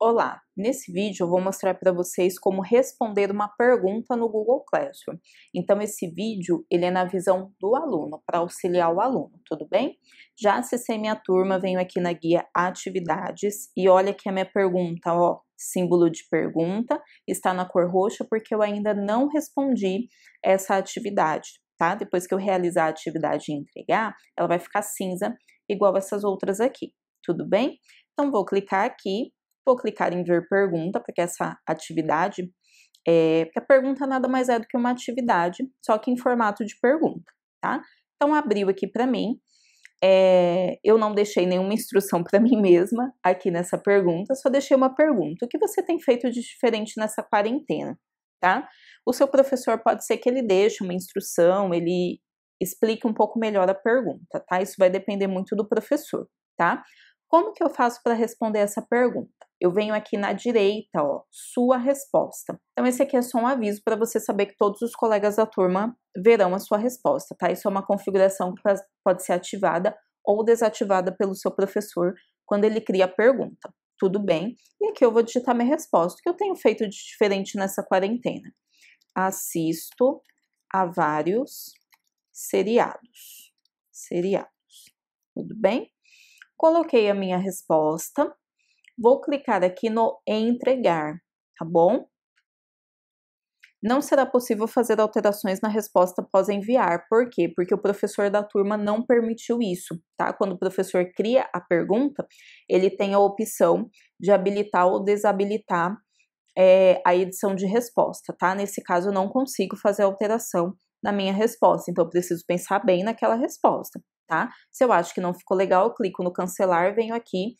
Olá! Nesse vídeo eu vou mostrar para vocês como responder uma pergunta no Google Classroom. Então esse vídeo ele é na visão do aluno, para auxiliar o aluno, tudo bem? Já acessei minha turma, venho aqui na guia Atividades e olha aqui a minha pergunta, ó, símbolo de pergunta, está na cor roxa porque eu ainda não respondi essa atividade, tá? Depois que eu realizar a atividade e entregar, ela vai ficar cinza, igual essas outras aqui, tudo bem? Então vou clicar aqui Vou clicar em ver pergunta, porque essa atividade é, porque a pergunta nada mais é do que uma atividade, só que em formato de pergunta, tá? Então abriu aqui para mim. É, eu não deixei nenhuma instrução para mim mesma aqui nessa pergunta, só deixei uma pergunta. O que você tem feito de diferente nessa quarentena, tá? O seu professor pode ser que ele deixe uma instrução, ele explique um pouco melhor a pergunta, tá? Isso vai depender muito do professor, tá? Como que eu faço para responder essa pergunta? Eu venho aqui na direita, ó, sua resposta. Então, esse aqui é só um aviso para você saber que todos os colegas da turma verão a sua resposta, tá? Isso é uma configuração que pode ser ativada ou desativada pelo seu professor quando ele cria a pergunta. Tudo bem? E aqui eu vou digitar minha resposta, que eu tenho feito de diferente nessa quarentena. Assisto a vários seriados. Seriados. Tudo bem? Coloquei a minha resposta Vou clicar aqui no entregar, tá bom? Não será possível fazer alterações na resposta após enviar. Por quê? Porque o professor da turma não permitiu isso, tá? Quando o professor cria a pergunta, ele tem a opção de habilitar ou desabilitar é, a edição de resposta, tá? Nesse caso, eu não consigo fazer alteração na minha resposta, então eu preciso pensar bem naquela resposta, tá? Se eu acho que não ficou legal, eu clico no cancelar, venho aqui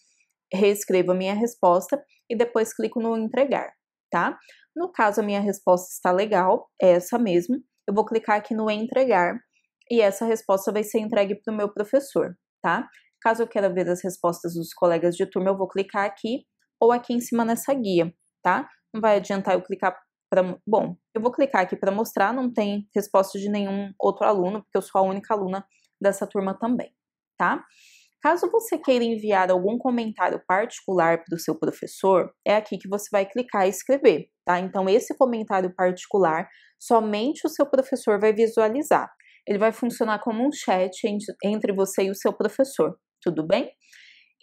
reescrevo a minha resposta e depois clico no entregar, tá? No caso, a minha resposta está legal, é essa mesmo. Eu vou clicar aqui no entregar e essa resposta vai ser entregue para o meu professor, tá? Caso eu queira ver as respostas dos colegas de turma, eu vou clicar aqui ou aqui em cima nessa guia, tá? Não vai adiantar eu clicar para. Bom, eu vou clicar aqui para mostrar, não tem resposta de nenhum outro aluno, porque eu sou a única aluna dessa turma também, tá? Caso você queira enviar algum comentário particular do seu professor, é aqui que você vai clicar e escrever, tá? Então, esse comentário particular somente o seu professor vai visualizar. Ele vai funcionar como um chat entre você e o seu professor, tudo bem?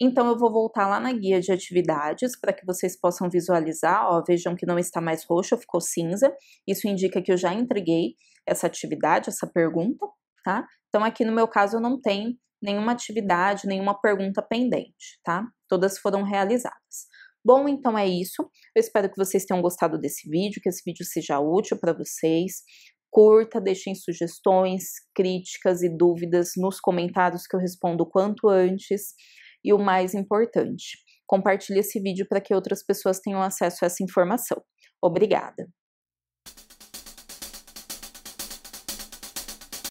Então, eu vou voltar lá na guia de atividades para que vocês possam visualizar. Ó, vejam que não está mais roxo, ficou cinza. Isso indica que eu já entreguei essa atividade, essa pergunta, tá? Então, aqui no meu caso, eu não tenho nenhuma atividade, nenhuma pergunta pendente, tá? Todas foram realizadas. Bom, então é isso. Eu espero que vocês tenham gostado desse vídeo, que esse vídeo seja útil para vocês. Curta, deixem sugestões, críticas e dúvidas nos comentários que eu respondo o quanto antes. E o mais importante, compartilhe esse vídeo para que outras pessoas tenham acesso a essa informação. Obrigada!